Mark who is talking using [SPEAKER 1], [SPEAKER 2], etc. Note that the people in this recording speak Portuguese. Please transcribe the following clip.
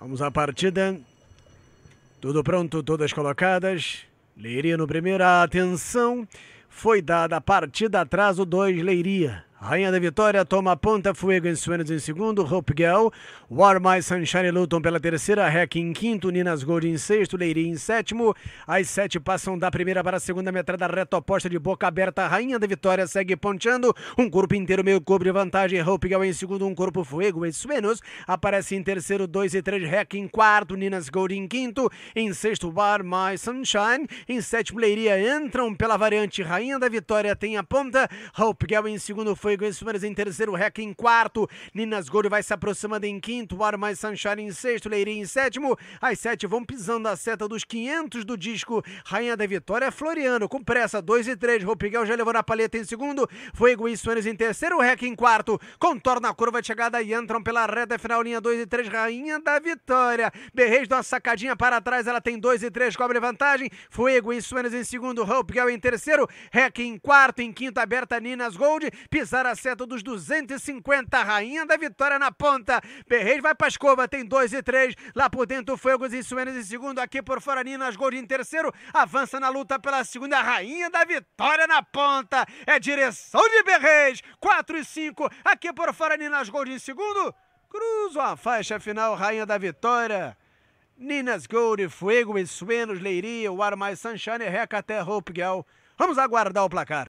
[SPEAKER 1] Vamos à partida. Tudo pronto, todas colocadas. Leiria no primeiro. Atenção. Foi dada a partida atrás o 2, Leiria. Rainha da Vitória toma Ponta Fuego em Suenos em segundo, Hope Girl, War My Sunshine lutam pela terceira, Hack em quinto, Ninas Gold em sexto, Leiria em sétimo. As sete passam da primeira para a segunda metade da reta oposta de boca aberta. Rainha da Vitória segue ponteando, um corpo inteiro meio cobre vantagem, Hope Girl em segundo, um corpo Fuego em Suenos. Aparece em terceiro, dois e três, Hack em quarto, Ninas Gold em quinto, em sexto, War My Sunshine, em sétimo, Leiria entram pela variante Rainha da Vitória tem a ponta, Hope Girl em segundo, Fuego foi com em terceiro, Rec em quarto, Ninas Gold vai se aproximando em quinto, Arma e Sunshine em sexto, Leiria em sétimo, as sete vão pisando a seta dos 500 do disco, Rainha da Vitória, Floriano, com pressa, 2 e 3, Roupiguel já levou na paleta em segundo, foi com em terceiro, Rec em quarto, contorna a curva de chegada e entram pela reta final, linha 2 e 3, Rainha da Vitória, Berreis dá uma sacadinha para trás, ela tem 2 e 3, cobre vantagem, foi em em segundo, Hope em terceiro, Rec em quarto, em quinto aberta Ninas Gold, pisar a Seta dos 250, rainha da vitória na ponta. Berreiro vai pra escova, tem 2 e 3. Lá por dentro, Fuegos e Suenes em segundo. Aqui por fora, Ninas Gold em terceiro. Avança na luta pela segunda, rainha da vitória na ponta. É direção de Berreis, 4 e 5. Aqui por fora, Ninas Gold em segundo. cruza a faixa final, rainha da vitória. Ninas Gold, Fuego e Suenos, Leiria, o Mais Sunshine, Reca até Hope Girl. Vamos aguardar o placar.